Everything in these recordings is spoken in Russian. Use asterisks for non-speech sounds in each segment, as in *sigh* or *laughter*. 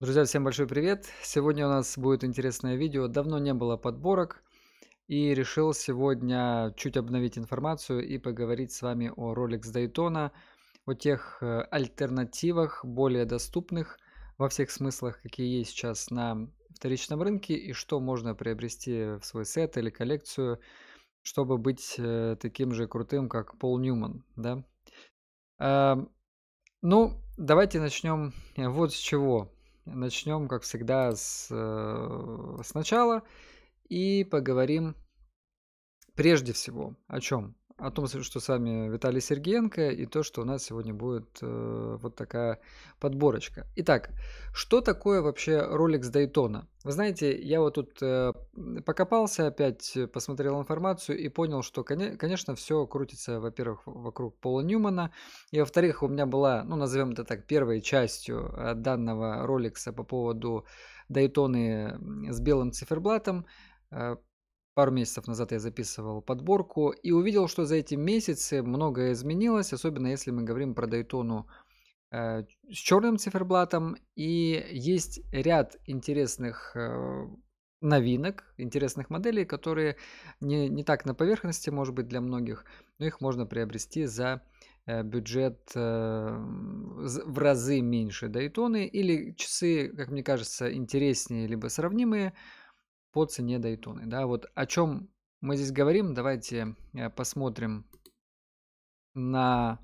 Друзья, всем большой привет! Сегодня у нас будет интересное видео. Давно не было подборок и решил сегодня чуть обновить информацию и поговорить с вами о Rolex Daytona, о тех э, альтернативах, более доступных во всех смыслах, какие есть сейчас на вторичном рынке и что можно приобрести в свой сет или коллекцию, чтобы быть э, таким же крутым, как Пол Ньюман, да? Эм, ну, давайте начнем э, вот с чего начнем, как всегда, с, э, с начала и поговорим прежде всего о чем? о том, что с вами Виталий Сергеенко, и то, что у нас сегодня будет э, вот такая подборочка. Итак, что такое вообще Rolex Daytona? Вы знаете, я вот тут э, покопался опять, э, посмотрел информацию и понял, что, конечно, все крутится, во-первых, вокруг Пола Ньюмана, и, во-вторых, у меня была, ну, назовем это так, первой частью э, данного роликса по поводу Дайтоны с белым циферблатом, э, пару месяцев назад я записывал подборку и увидел, что за эти месяцы многое изменилось, особенно если мы говорим про Дайтону э, с черным циферблатом. И есть ряд интересных э, новинок, интересных моделей, которые не, не так на поверхности, может быть, для многих, но их можно приобрести за э, бюджет в разы меньше Дайтоны или часы, как мне кажется, интереснее либо сравнимые – по цене Дайтоны. Да, вот о чем мы здесь говорим, давайте э, посмотрим на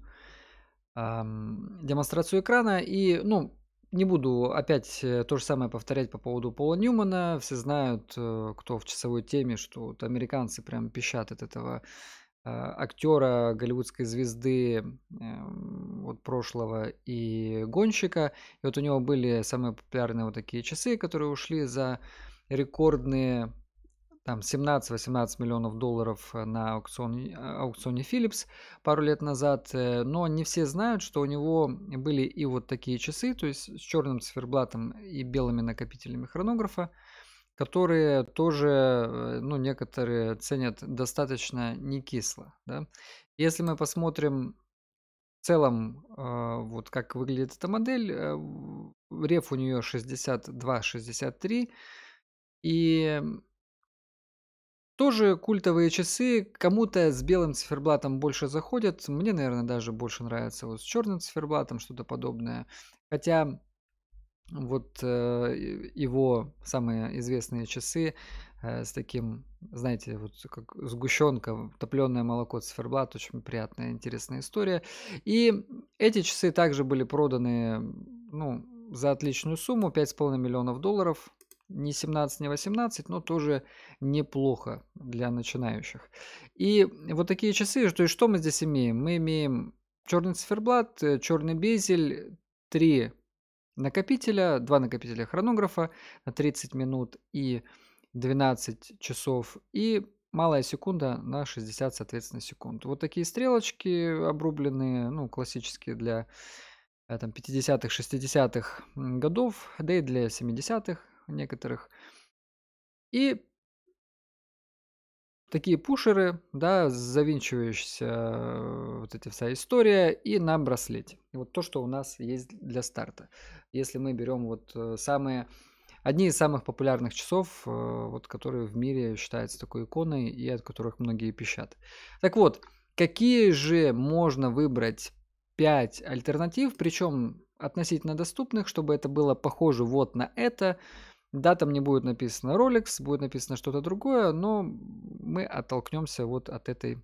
эм, демонстрацию экрана и, ну, не буду опять э, то же самое повторять по поводу Пола Ньюмана. Все знают, э, кто в часовой теме, что вот американцы прям пищат от этого актера, голливудской звезды эм, вот прошлого и гонщика. И вот у него были самые популярные вот такие часы, которые ушли за рекордные там 17-18 миллионов долларов на аукционе, а, аукционе Philips пару лет назад, э, но не все знают, что у него были и вот такие часы, то есть с черным циферблатом и белыми накопителями хронографа, которые тоже, э, ну, некоторые ценят достаточно не кисло, да. Если мы посмотрим в целом, э, вот как выглядит эта модель, реф у нее 62-63, и тоже культовые часы. Кому-то с белым циферблатом больше заходят. Мне, наверное, даже больше нравится вот с черным циферблатом, что-то подобное. Хотя вот э, его самые известные часы э, с таким, знаете, вот как сгущенка, топленое молоко, циферблат, очень приятная, интересная история. И эти часы также были проданы, ну, за отличную сумму, 5,5 миллионов долларов не 17, не 18, но тоже неплохо для начинающих. И вот такие часы, то есть что мы здесь имеем? Мы имеем черный циферблат, э, черный безель, 3 накопителя, 2 накопителя хронографа на 30 минут и 12 часов и малая секунда на 60, соответственно, секунд. Вот такие стрелочки обрубленные, ну, классические для э, там, 50-х, 60-х годов, да и для 70-х некоторых. И такие пушеры, да, завинчивающаяся э, вот эта вся история и на браслете. И вот то, что у нас есть для старта. Если мы берем вот э, самые одни из самых популярных часов, э, вот которые в мире считаются такой иконой и от которых многие пищат. Так вот, какие же можно выбрать 5 альтернатив, причем относительно доступных, чтобы это было похоже вот на это, да, там не будет написано Rolex, будет написано что-то другое, но мы оттолкнемся вот от этой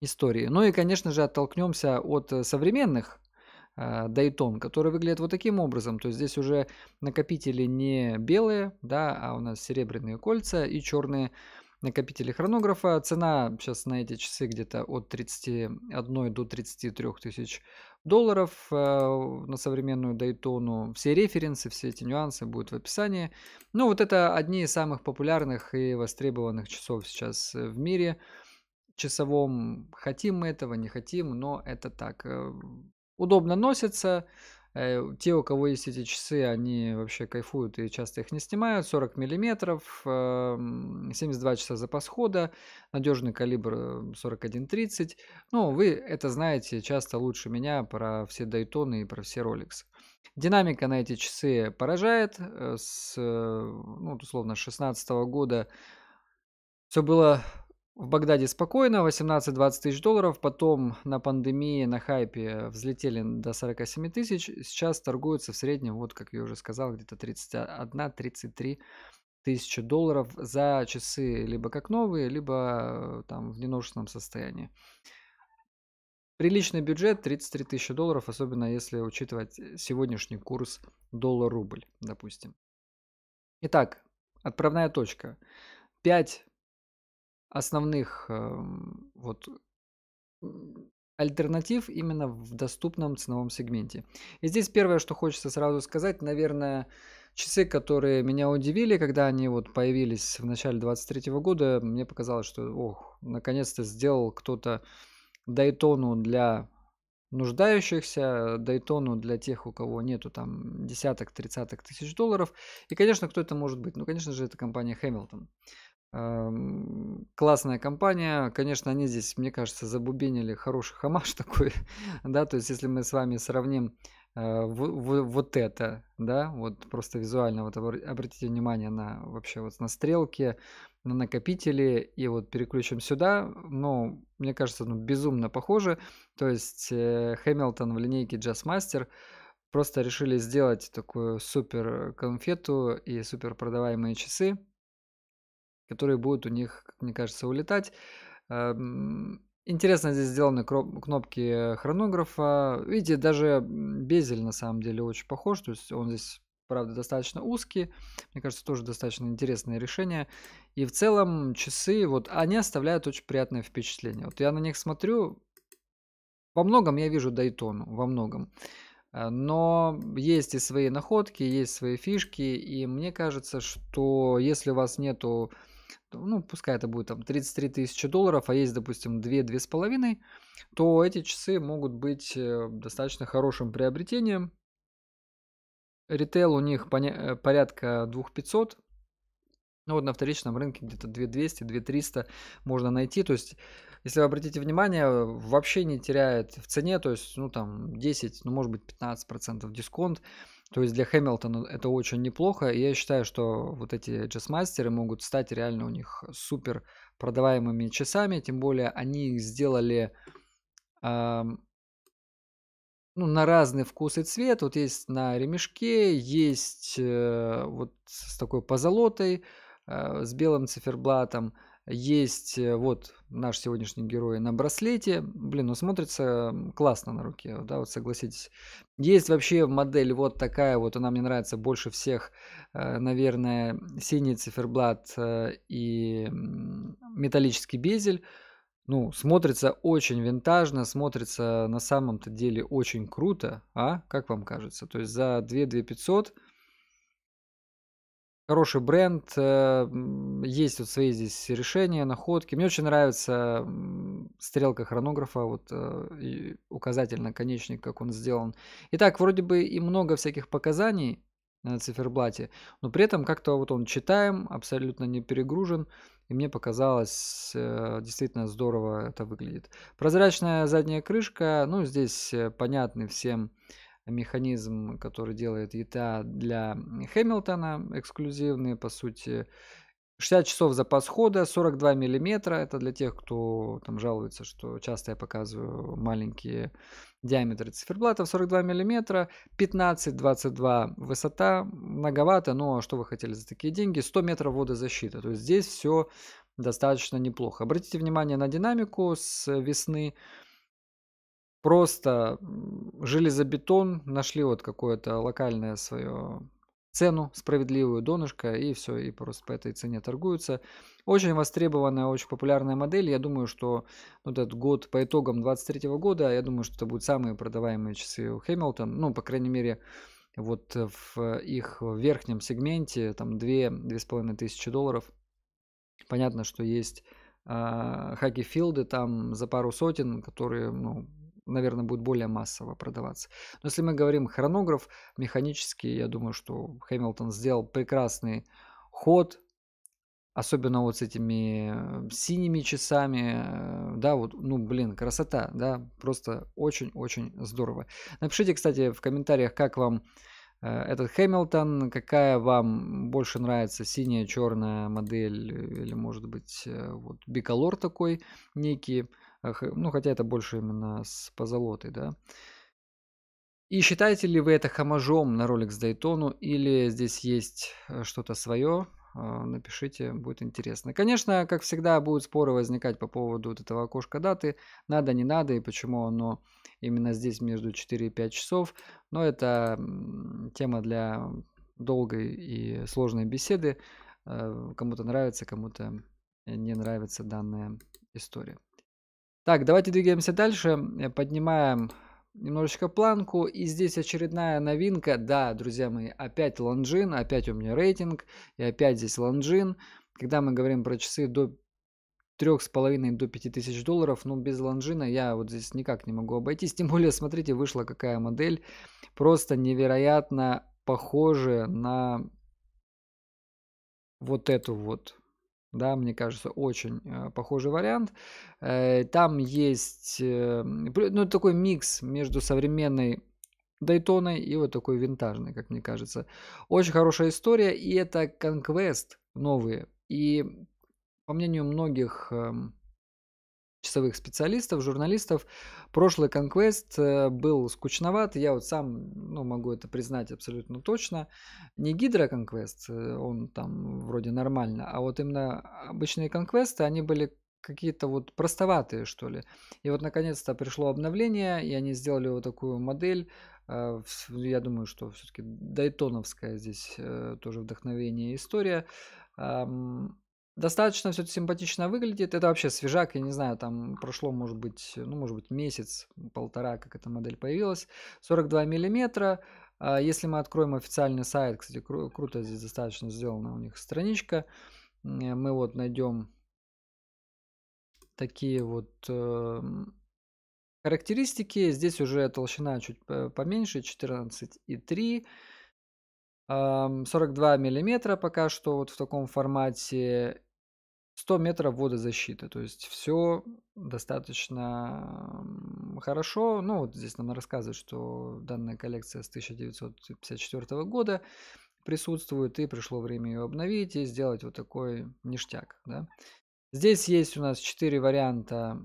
истории. Ну и, конечно же, оттолкнемся от э, современных Дайтон, э, который выглядит вот таким образом. То есть здесь уже накопители не белые, да, а у нас серебряные кольца и черные накопители хронографа. Цена сейчас на эти часы где-то от 31 до 33 тысяч долларов э, на современную Дайтону. Все референсы, все эти нюансы будут в описании. Ну, вот это одни из самых популярных и востребованных часов сейчас э, в мире. Часовом хотим мы этого, не хотим, но это так. Э, удобно носится, Э, те, у кого есть эти часы, они вообще кайфуют и часто их не снимают. 40 миллиметров, 72 эм, часа запас хода, надежный калибр 41.30. Эм, ну, вы это знаете часто лучше меня про все Дайтоны и про все Rolex. Динамика на эти часы поражает. Э, с, э, ну, условно, 16 года все было в Багдаде спокойно, 18-20 тысяч долларов, потом на пандемии, на хайпе взлетели до 47 тысяч, сейчас торгуются в среднем, вот как я уже сказал, где-то 31-33 тысячи долларов за часы либо как новые, либо э, там в ненужном состоянии. Приличный бюджет 33 тысячи долларов, особенно если учитывать сегодняшний курс доллар-рубль, допустим. Итак, отправная точка. 5 основных эм, вот альтернатив именно в доступном ценовом сегменте. И здесь первое, что хочется сразу сказать, наверное, часы, которые меня удивили, когда они вот появились в начале 23 года, мне показалось, что, ох, наконец-то сделал кто-то Дайтону для нуждающихся, Дайтону для тех, у кого нету там десяток, тридцаток тысяч долларов. И, конечно, кто это может быть? Ну, конечно же, это компания Hamilton классная компания. Конечно, они здесь, мне кажется, забубенили хороший хамаш *laughs* такой, да, то есть если мы с вами сравним э, в, в, вот это, да, вот просто визуально, вот обратите внимание на вообще вот на стрелки, на накопители, и вот переключим сюда, ну, мне кажется, ну, безумно похоже, то есть э, Хэмилтон в линейке Jazzmaster просто решили сделать такую супер э, конфету и супер продаваемые часы, которые будут у них, как мне кажется, улетать. Эм, интересно здесь сделаны кнопки хронографа. Видите, даже безель на самом деле очень похож. То есть он здесь, правда, достаточно узкий. Мне кажется, тоже достаточно интересное решение. И в целом часы, вот они оставляют очень приятное впечатление. Вот я на них смотрю, во многом я вижу Дайтону, во многом. Э, но есть и свои находки, есть свои фишки. И мне кажется, что если у вас нету ну, пускай это будет там 33 тысячи долларов, а есть, допустим, 2-2,5, то эти часы могут быть э, достаточно хорошим приобретением. Ритейл у них э, порядка 2500, ну вот на вторичном рынке где-то 2200, 2300 можно найти. То есть, если вы обратите внимание, вообще не теряет в цене, то есть, ну там 10, ну может быть 15% дисконт. То есть для Хэмилтона это очень неплохо. я считаю, что вот эти джазмастеры могут стать реально у них супер продаваемыми часами. Тем более они их сделали э, ну, на разный вкус и цвет. Вот есть на ремешке, есть э, вот с такой позолотой, э, с белым циферблатом. Есть э, вот наш сегодняшний герой на браслете. Блин, ну смотрится классно на руке, да, вот согласитесь. Есть вообще модель вот такая, вот она мне нравится больше всех, э, наверное, синий циферблат э, и металлический безель. Ну, смотрится очень винтажно, смотрится на самом-то деле очень круто, а? Как вам кажется? То есть за 2 2500 500 Хороший бренд, э, есть вот свои здесь решения, находки. Мне очень нравится стрелка хронографа, вот э, указатель наконечник, как он сделан. Итак, вроде бы и много всяких показаний на циферблате, но при этом как-то вот он читаем, абсолютно не перегружен. И мне показалось, э, действительно здорово это выглядит. Прозрачная задняя крышка, ну здесь понятный всем механизм, который делает ETA для Хэмилтона, эксклюзивный, по сути. 60 часов запас хода, 42 миллиметра. Это для тех, кто там жалуется, что часто я показываю маленькие диаметры циферблата, 42 миллиметра, 15-22 высота, многовато, но что вы хотели за такие деньги? 100 метров водозащиты. То есть здесь все достаточно неплохо. Обратите внимание на динамику с весны просто железобетон, нашли вот какое-то локальное свое цену справедливую, донышко, и все, и просто по этой цене торгуются. Очень востребованная, очень популярная модель. Я думаю, что вот этот год по итогам 23 года, я думаю, что это будут самые продаваемые часы у Хэмилтон. Ну, по крайней мере, вот в их верхнем сегменте, там 2-2,5 тысячи долларов. Понятно, что есть а, хаки-филды там за пару сотен, которые, ну, наверное, будет более массово продаваться. Но если мы говорим хронограф, механический, я думаю, что Хэмилтон сделал прекрасный ход, особенно вот с этими э, синими часами, э, да, вот, ну, блин, красота, да, просто очень-очень здорово. Напишите, кстати, в комментариях, как вам э, этот Хэмилтон, какая вам больше нравится, синяя, черная модель или, может быть, вот биколор такой некий, а, ну, хотя это больше именно с позолотой, да. И считаете ли вы это хамажом на ролик с Дайтону или здесь есть э, что-то свое? А, напишите, будет интересно. Конечно, как всегда, будут споры возникать по поводу вот этого окошка даты. Надо, не надо и почему оно именно здесь между 4 и 5 часов. Но это тема для долгой и сложной беседы. Э, кому-то нравится, кому-то не нравится данная история. Так, давайте двигаемся дальше. Э, поднимаем немножечко планку. И здесь очередная новинка. Да, друзья мои, опять лонжин, опять у меня рейтинг. И опять здесь лонжин. Когда мы говорим про часы до трех с половиной до пяти тысяч долларов, но ну, без лонжина я вот здесь никак не могу обойтись. Тем более, смотрите, вышла какая модель. Просто невероятно похожая на вот эту вот да, мне кажется, очень э, похожий вариант. Э, там есть, э, ну, такой микс между современной Дайтоной и вот такой винтажной, как мне кажется. Очень хорошая история, и это конквест новые. И, по мнению многих, эм, часовых специалистов, журналистов. Прошлый конквест э, был скучноват, я вот сам ну, могу это признать абсолютно точно. Не Гидра Conquest, э, он там вроде нормально, а вот именно обычные конквесты, они были какие-то вот простоватые, что ли. И вот наконец-то пришло обновление, и они сделали вот такую модель. Э, я думаю, что все-таки дайтоновская здесь тоже вдохновение история достаточно все это симпатично выглядит. Это вообще свежак, я не знаю, там прошло, может быть, ну, может быть, месяц, полтора, как эта модель появилась. 42 миллиметра. А, если мы откроем официальный сайт, кстати, кру- круто здесь достаточно сделана у них страничка. Э, мы вот найдем такие вот э, характеристики. Здесь уже толщина чуть поменьше, 14,3. 42 миллиметра пока что вот в таком формате 100 метров водозащиты, то есть все достаточно хорошо. Ну, вот здесь нам рассказывают, что данная коллекция с 1954 года присутствует, и пришло время ее обновить и сделать вот такой ништяк. Да? Здесь есть у нас 4 варианта,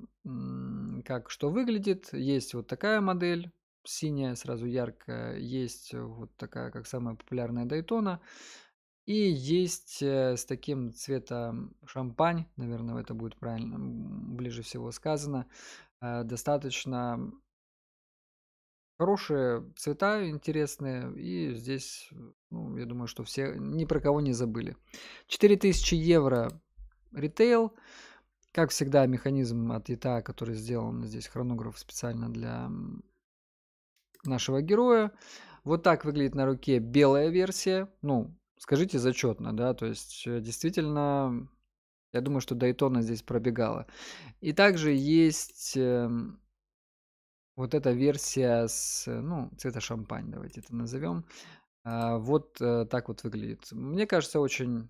как что выглядит. Есть вот такая модель, синяя, сразу яркая. Есть вот такая, как самая популярная Дайтона и есть э, с таким цветом шампань, наверное, это будет правильно, ближе всего сказано, э, достаточно хорошие цвета, интересные, и здесь, ну, я думаю, что все, ни про кого не забыли. 4000 евро ритейл, как всегда, механизм от ИТА, который сделан здесь хронограф специально для нашего героя. Вот так выглядит на руке белая версия, ну, скажите зачетно, да, то есть э, действительно, я думаю, что Дайтона здесь пробегала. И также есть эм, вот эта версия с, э, ну, цвета шампань, давайте это назовем. А, вот э, так вот выглядит. Мне кажется, очень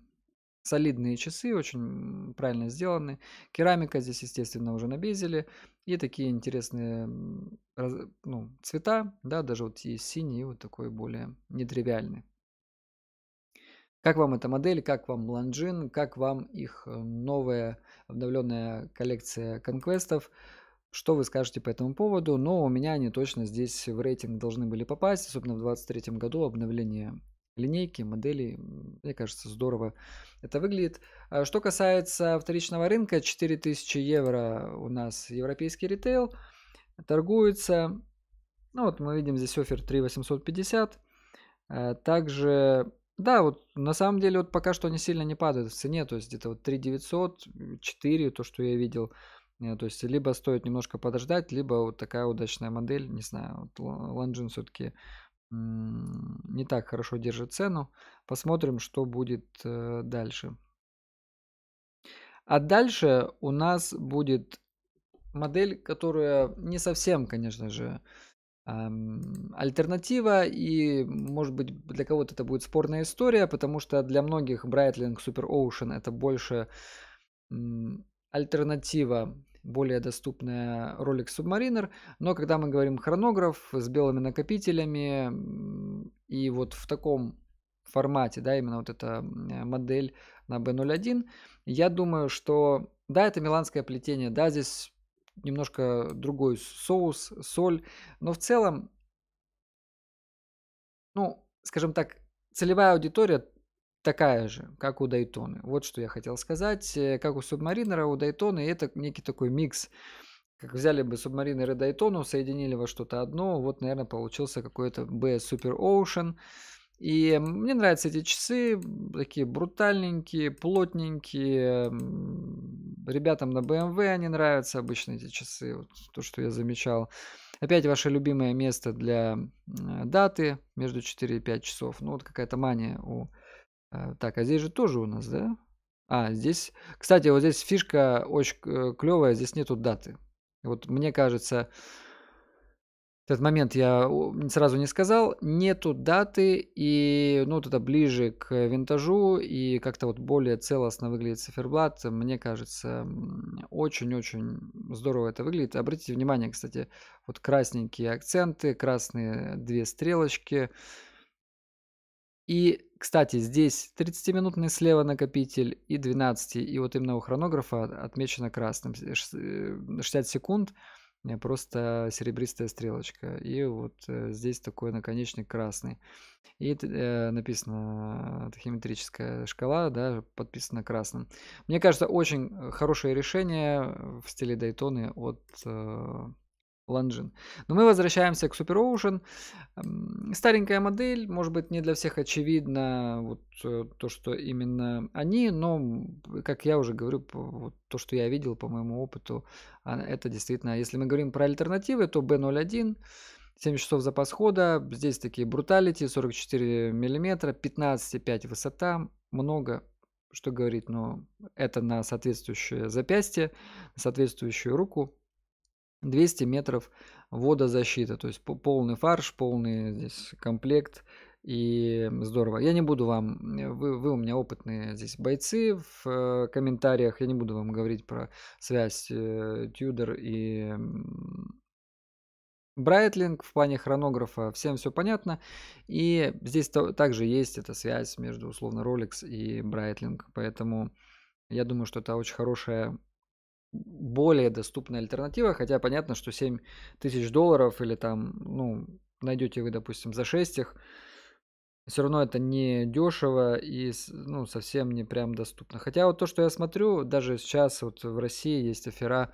солидные часы, очень правильно сделаны. Керамика здесь, естественно, уже набезили. И такие интересные ну, цвета, да, даже вот есть синий, вот такой более нетривиальный. Как вам эта модель, как вам Langine, как вам их э, новая обновленная коллекция конквестов? Что вы скажете по этому поводу? Но у меня они точно здесь в рейтинг должны были попасть, особенно в 2023 году обновление линейки, моделей. Мне кажется, здорово это выглядит. А что касается вторичного рынка, 4000 евро у нас европейский ритейл торгуется. Ну вот мы видим здесь офер 3850. Э, также да, вот на самом деле вот пока что они сильно не падают в цене, то есть где-то вот 3 900, 4, то, что я видел. Э, то есть либо стоит немножко подождать, либо вот такая удачная модель, не знаю, вот Ланжин все-таки не так хорошо держит цену. Посмотрим, что будет э, дальше. А дальше у нас будет модель, которая не совсем, конечно же, альтернатива, и, может быть, для кого-то это будет спорная история, потому что для многих Брайтлинг Super Ocean это больше альтернатива, более доступная Rolex Submariner, но когда мы говорим хронограф с белыми накопителями и вот в таком формате, да, именно вот эта э, модель на B01, я думаю, что да, это миланское плетение, да, здесь немножко другой соус, соль. Но в целом, ну, скажем так, целевая аудитория такая же, как у Дайтоны. Вот что я хотел сказать. Э, как у Субмаринера, у Дайтоны это некий такой микс. Как взяли бы Субмаринер и Дайтону, соединили во что-то одно, вот, наверное, получился какой-то BS Super Ocean – и мне нравятся эти часы, такие брутальненькие, плотненькие. Ребятам на BMW они нравятся обычно эти часы, вот то, что я замечал. Опять ваше любимое место для э, даты между 4 и 5 часов. Ну вот какая-то мания у... Э, так, а здесь же тоже у нас, да? А, здесь... Кстати, вот здесь фишка очень э, клевая, здесь нету даты. Вот мне кажется, этот момент я сразу не сказал. Нету даты, и ну, вот это ближе к винтажу, и как-то вот более целостно выглядит циферблат. Мне кажется, очень-очень здорово это выглядит. Обратите внимание, кстати, вот красненькие акценты, красные две стрелочки. И, кстати, здесь 30-минутный слева накопитель и 12. И вот именно у хронографа отмечено красным 60 э, э, секунд просто серебристая стрелочка. И вот э, здесь такой наконечник красный. И э, написано э, тахиметрическая шкала, да, подписано красным. Мне кажется, очень э, хорошее решение в стиле Дайтоны от э, Ланжин. Но мы возвращаемся к Super Ocean. Старенькая модель, может быть, не для всех очевидно вот э, то, что именно они, но, как я уже говорю, вот то, что я видел по моему опыту, а, это действительно, если мы говорим про альтернативы, то B01, 7 часов запас хода, здесь такие бруталити, 44 мм, 15,5 высота, много что говорить, но это на соответствующее запястье, на соответствующую руку, 200 метров водозащита, то есть полный фарш, полный здесь комплект, и здорово. Я не буду вам, э, вы, вы у меня опытные здесь бойцы в э, комментариях, я не буду вам говорить про связь э, Тюдор и э, Брайтлинг в плане хронографа, всем все понятно. И здесь то, также есть эта связь между условно Rolex и Брайтлинг, поэтому я думаю, что это очень хорошая более доступная альтернатива, хотя понятно, что 7 тысяч долларов или там, ну, найдете вы, допустим, за 6 их, все равно это не дешево и ну, совсем не прям доступно. Хотя вот то, что я смотрю, даже сейчас вот в России есть афера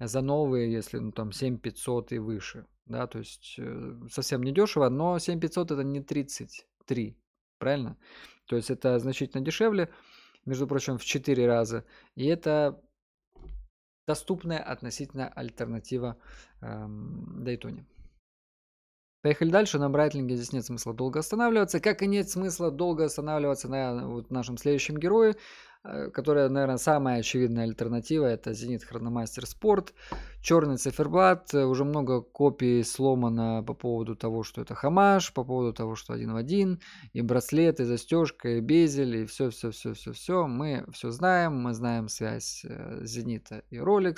за новые, если ну, там 7500 и выше. Да, то есть э, совсем не дешево, но 7500 это не 33, правильно? То есть это значительно дешевле, между прочим, в 4 раза. И это доступная относительно альтернатива эм, Дайтоне. Поехали дальше. На Брайтлинге здесь нет смысла долго останавливаться. Как и нет смысла долго останавливаться на вот нашем следующем герое. Э, которая, наверное, самая очевидная альтернатива, это Зенит Хрономастер Спорт. Черный циферблат, э, уже много копий сломано по поводу того, что это хамаш, по поводу того, что один в один, и браслет, и застежка, и безель, и все-все-все-все-все. Мы все знаем, мы знаем связь э, Зенита и Rolex.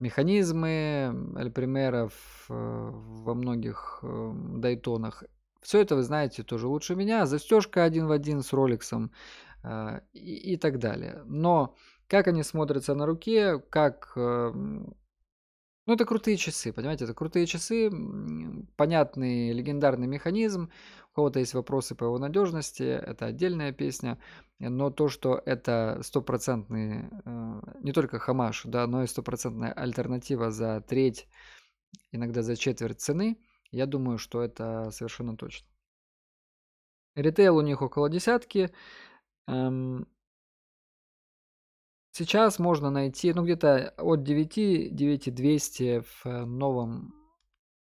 Механизмы Эль Примеров во многих эм, дайтонах все это вы знаете тоже лучше меня. Застежка один в один с роликсом. А, и, и так далее. Но как они смотрятся на руке, как... Эм, ну, это крутые часы, понимаете, это крутые часы, понятный легендарный механизм, у кого-то есть вопросы по его надежности, это отдельная песня, но то, что это стопроцентный, э, не только хамаш, да, но и стопроцентная альтернатива за треть, иногда за четверть цены, я думаю, что это совершенно точно. Ритейл у них около десятки, Эм, сейчас можно найти, ну, где-то от 9, 9200 в э, новом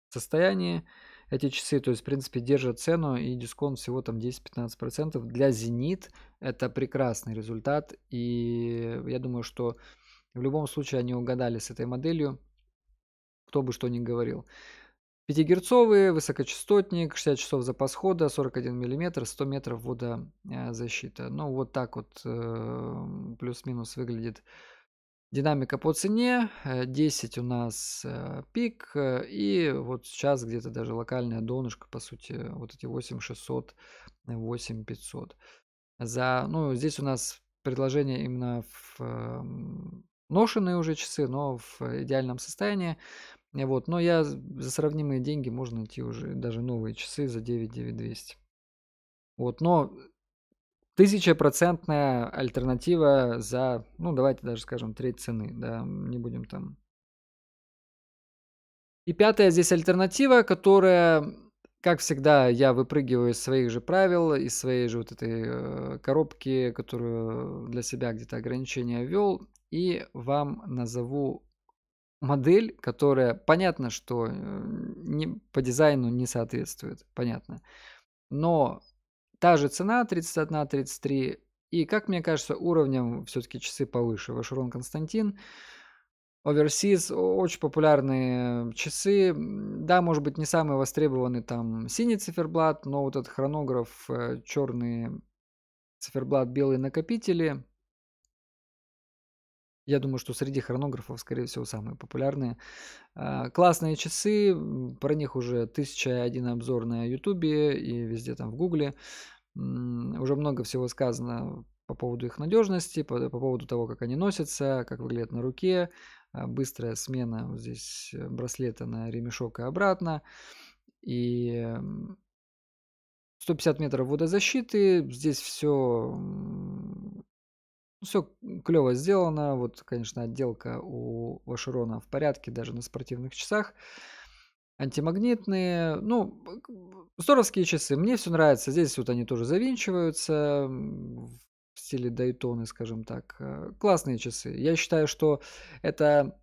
состоянии эти часы. То есть, в принципе, держат цену и дисконт всего там 10-15%. Для Зенит это прекрасный результат. И я думаю, что в любом случае они угадали с этой моделью, кто бы что ни говорил. 5-герцовые, высокочастотник, 60 часов запас хода, 41 мм, 100 метров водозащита. Э, ну, вот так вот э, плюс-минус выглядит динамика по цене. 10 э, у нас пик, и вот сейчас где-то даже локальная донышко, по сути, вот эти 8600, 8500. За, ну, здесь у нас предложение именно в эм, ношенные уже часы, но в идеальном состоянии. Вот, но я за сравнимые деньги можно найти уже даже новые часы за 99 Вот, но тысячепроцентная альтернатива за, ну, давайте даже скажем, треть цены, да, не будем там. И пятая здесь альтернатива, которая, как всегда, я выпрыгиваю из своих же правил, из своей же вот этой э, коробки, которую для себя где-то ограничения ввел, и вам назову модель, которая, понятно, что э, не, по дизайну не соответствует, понятно. Но та же цена 31-33, и, как мне кажется, уровнем все-таки часы повыше. Вашерон Константин, Overseas, очень популярные часы. Да, может быть, не самый востребованный там синий циферблат, но вот этот хронограф, э, черный циферблат, белые накопители – я думаю, что среди хронографов, скорее всего, самые популярные. А, классные часы, про них уже тысяча один обзор на Ютубе и везде там в Гугле. Уже много всего сказано по поводу их надежности, по, по поводу того, как они носятся, как выглядят на руке, а, быстрая смена вот здесь э, браслета на ремешок и обратно, и 150 метров водозащиты, здесь все ну, все клево сделано. Вот, конечно, отделка у Вашерона в порядке, даже на спортивных часах. Антимагнитные, ну, здоровские часы. Мне все нравится. Здесь вот они тоже завинчиваются в стиле Дайтоны, скажем так. Э, классные часы. Я считаю, что это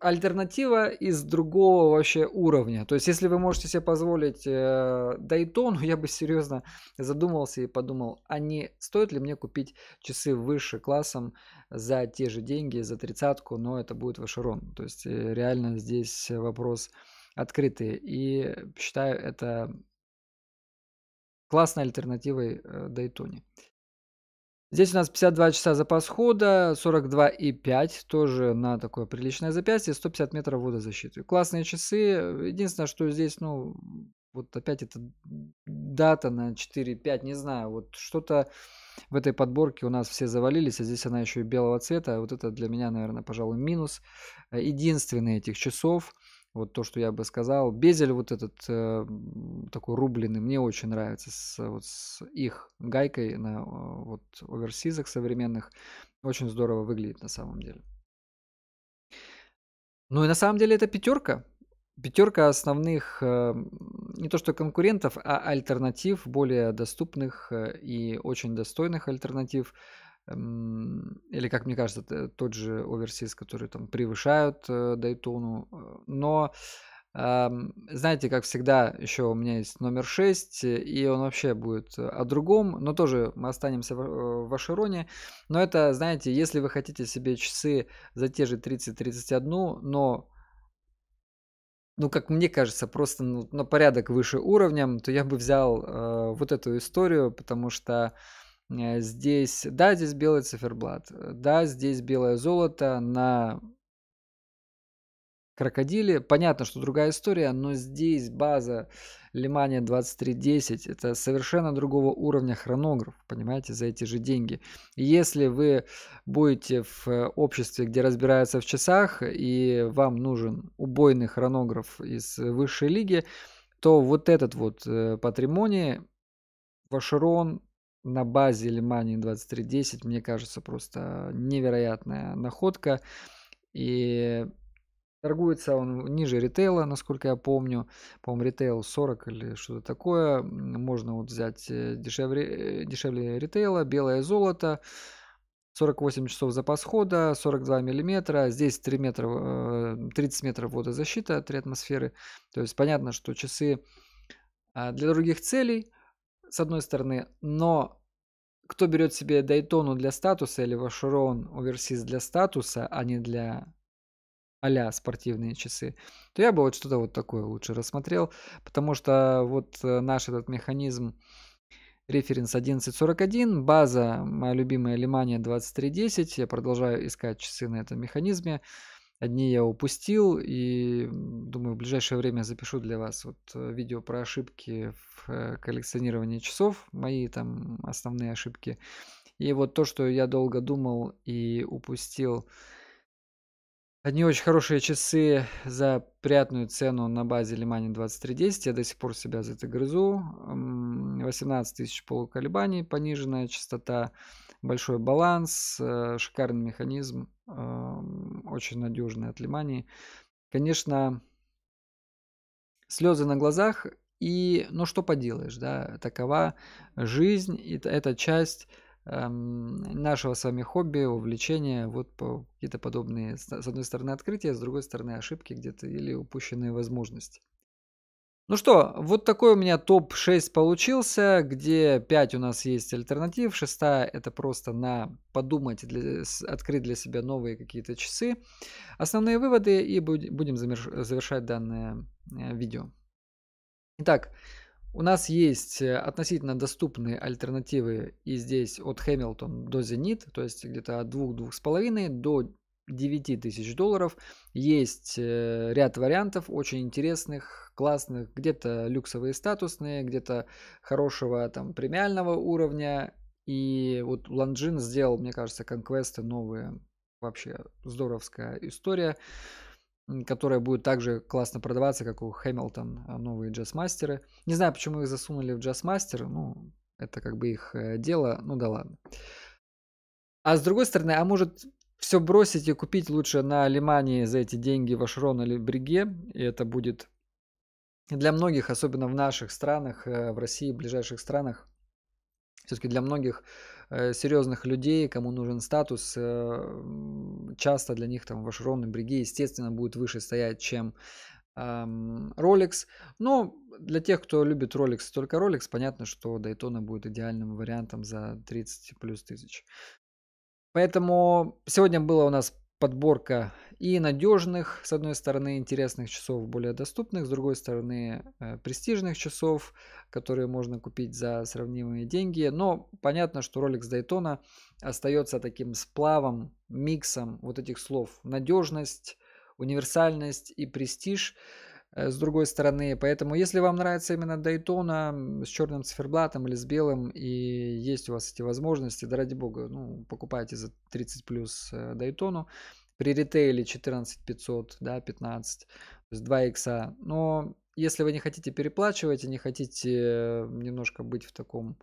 альтернатива из другого вообще уровня. То есть, если вы можете себе позволить э, Дайтону, *laughs* я бы серьезно задумался и подумал, а не стоит ли мне купить часы выше классом за те же деньги, за тридцатку, но это будет в вышерон. То есть, э, реально здесь вопрос открытый. И считаю это классной альтернативой э, Дайтоне. Здесь у нас 52 часа запас хода, 42,5, тоже на такое приличное запястье, 150 метров водозащиты. Классные часы. Единственное, что здесь, ну, вот опять это дата на 4,5, не знаю, вот что-то в этой подборке у нас все завалились, а здесь она еще и белого цвета. А вот это для меня, наверное, пожалуй, минус. Э, единственный этих часов – вот то, что я бы сказал. Безель вот этот э, такой рубленый, мне очень нравится с, вот, с их гайкой на вот оверсизах современных. Очень здорово выглядит на самом деле. Ну и на самом деле это пятерка. Пятерка основных э, не то что конкурентов, а альтернатив, более доступных э, и очень достойных альтернатив или, как мне кажется, тот же Overseas, который там превышают э, Дайтону. Э, но знаете, как всегда, еще у меня есть номер 6, э, и он вообще будет о другом, но тоже мы останемся в, в Ашироне. Но это, знаете, если вы хотите себе часы за те же 30-31, но ну, как мне кажется, просто ну, на порядок выше уровнем, то я бы взял э, вот эту историю, потому что э, Э, здесь, да, здесь белый циферблат, э, да, здесь белое золото на крокодиле. Понятно, что другая история, но здесь база Лимания 2310 это совершенно другого уровня хронограф, понимаете, за эти же деньги. если вы будете в э, обществе, где разбираются в часах, и вам нужен убойный хронограф из высшей лиги, то вот этот вот патримоний, Вашерон, на базе Лимани 2310, мне кажется, просто невероятная находка. И торгуется он ниже ритейла, насколько я помню. По-моему, ритейл 40 или что-то такое. Можно вот взять э, дешевле, э, дешевле ритейла, белое золото. 48 часов запас хода, 42 миллиметра, здесь 3 метра, 30 э, метров водозащита от 3 атмосферы. То есть понятно, что часы а, для других целей, с одной стороны, но кто берет себе Дайтону для статуса или Вашерон Оверсис для статуса, а не для а спортивные часы, то я бы вот что-то вот такое лучше рассмотрел, потому что вот э, наш этот механизм референс 1141, база, моя любимая Лимания 2310, я продолжаю искать часы на этом механизме, Одни я упустил и думаю, в ближайшее время запишу для вас вот э, видео про ошибки в э, коллекционировании часов, мои там основные ошибки. И вот то, что я долго думал и упустил Одни очень хорошие часы за приятную цену на базе Лимани 2310. Я до сих пор себя за это грызу. 18 тысяч полуколебаний, пониженная частота, большой баланс, э, шикарный механизм, эм, очень надежный от Лимани. Конечно, слезы на глазах и, ну что поделаешь, да, такова жизнь, и это часть Эм, нашего с вами хобби, увлечения, вот по какие-то подобные, с одной стороны, открытия, с другой стороны, ошибки где-то или упущенные возможности. Ну что, вот такой у меня топ-6 получился, где 5 у нас есть альтернатив, 6 это просто на подумать, для, открыть для себя новые какие-то часы. Основные выводы и будем завершать данное э, видео. Итак, у нас есть э, относительно доступные альтернативы и здесь от Hamilton до Zenit, то есть где-то от 2-2,5 до 9 тысяч долларов. Есть э, ряд вариантов очень интересных, классных, где-то люксовые статусные, где-то хорошего там премиального уровня. И вот Ланджин сделал, мне кажется, конквесты новые. Вообще здоровская история которая будет также классно продаваться, как у Хэмилтон а, новые джаз-мастеры. Не знаю, почему их засунули в джаз-мастер, ну, это как бы их э, дело, ну да ладно. А с другой стороны, а может все бросить и купить лучше на Лимане за эти деньги в Вашерон или Бриге, и это будет для многих, особенно в наших странах, э, в России, в ближайших странах, все-таки для многих Э, серьезных людей, кому нужен статус, э, часто для них там ваш ровный Бриге, естественно, будет выше стоять, чем Rolex. Но для тех, кто любит Rolex, только Rolex, понятно, что Daytona будет идеальным вариантом за 30 плюс тысяч. Поэтому сегодня было у нас подборка и надежных, с одной стороны, интересных часов, более доступных, с другой стороны, э, престижных часов, которые можно купить за сравнимые деньги. Но понятно, что ролик с Дайтона остается таким сплавом, миксом вот этих слов. Надежность, универсальность и престиж – Э, с другой стороны. Поэтому, если вам нравится именно Daytona с черным циферблатом или с белым, и есть у вас эти возможности, да ради бога, ну, покупайте за 30 плюс Daytona. Э, При ритейле 14 500, да, 15, то есть 2 икса. Но если вы не хотите переплачивать и не хотите э, немножко быть в таком,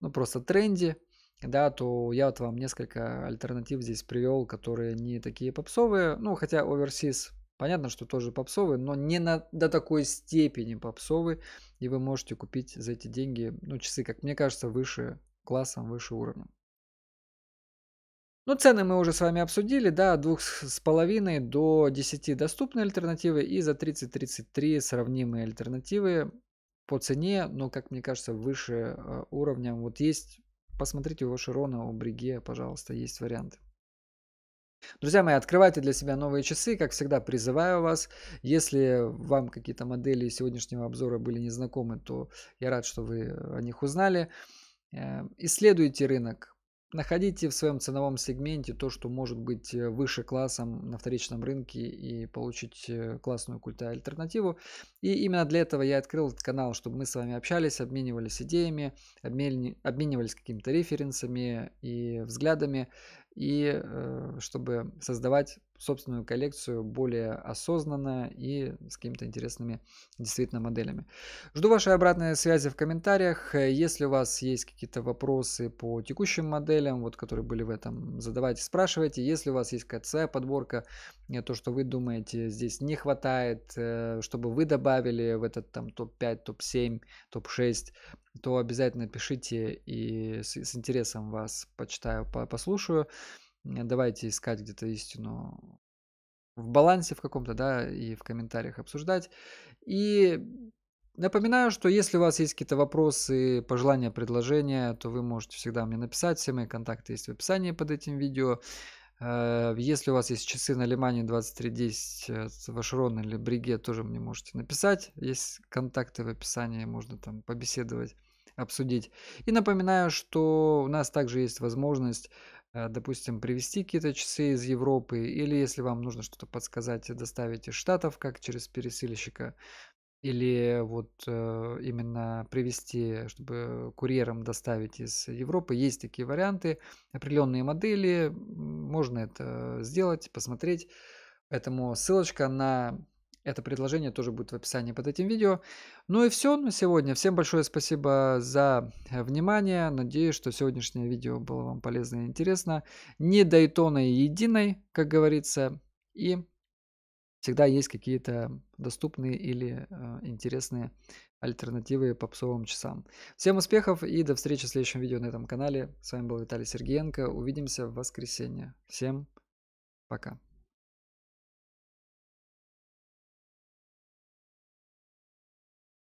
ну, просто тренде, да, то я вот вам несколько альтернатив здесь привел, которые не такие попсовые, ну, хотя Overseas Понятно, что тоже попсовый, но не на, до такой степени попсовый, и вы можете купить за эти деньги, ну, часы, как мне кажется, выше классом, выше уровнем. Ну, цены мы уже с вами обсудили, да, от 2,5 до 10 доступные альтернативы и за 30-33 сравнимые альтернативы по цене, но, как мне кажется, выше э, уровня. Вот есть, посмотрите у Широна, у Бриге, пожалуйста, есть варианты. Друзья мои, открывайте для себя новые часы. Как всегда, призываю вас. Если вам какие-то модели сегодняшнего обзора были незнакомы, то я рад, что вы о них узнали. Э, исследуйте рынок. Находите в своем ценовом сегменте то, что может быть э, выше классом на вторичном рынке и получить э, классную культа альтернативу. И именно для этого я открыл этот канал, чтобы мы с вами общались, обменивались идеями, обменивались какими-то референсами и взглядами и э, чтобы создавать собственную коллекцию более осознанно и с какими-то интересными действительно моделями. Жду вашей обратной связи в комментариях. Если у вас есть какие-то вопросы по текущим моделям, вот которые были в этом, задавайте, спрашивайте. Если у вас есть какая-то своя подборка, э, то, что вы думаете, здесь не хватает, э, чтобы вы добавили в этот там топ-5, топ-7, топ-6, то обязательно пишите и с, с интересом вас почитаю, по, послушаю. Давайте искать где-то истину в балансе в каком-то, да, и в комментариях обсуждать. И Напоминаю, что если у вас есть какие-то вопросы, пожелания, предложения, то вы можете всегда мне написать. Все мои контакты есть в описании под этим видео. Э, если у вас есть часы на Лимане 2310, э, Вашерон или Бриге, тоже мне можете написать. Есть контакты в описании, можно там побеседовать, обсудить. И напоминаю, что у нас также есть возможность э, допустим, привезти какие-то часы из Европы, или если вам нужно что-то подсказать, доставить из Штатов, как через пересыльщика, или вот э, именно привести, чтобы курьером доставить из Европы. Есть такие варианты, определенные модели, можно это сделать, посмотреть. Поэтому ссылочка на это предложение тоже будет в описании под этим видео. Ну и все на сегодня. Всем большое спасибо за э, внимание. Надеюсь, что сегодняшнее видео было вам полезно и интересно. Не дайтоной единой, как говорится. И всегда есть какие-то доступные или э, интересные альтернативы попсовым часам. Всем успехов и до встречи в следующем видео на этом канале. С вами был Виталий Сергеенко. Увидимся в воскресенье. Всем пока.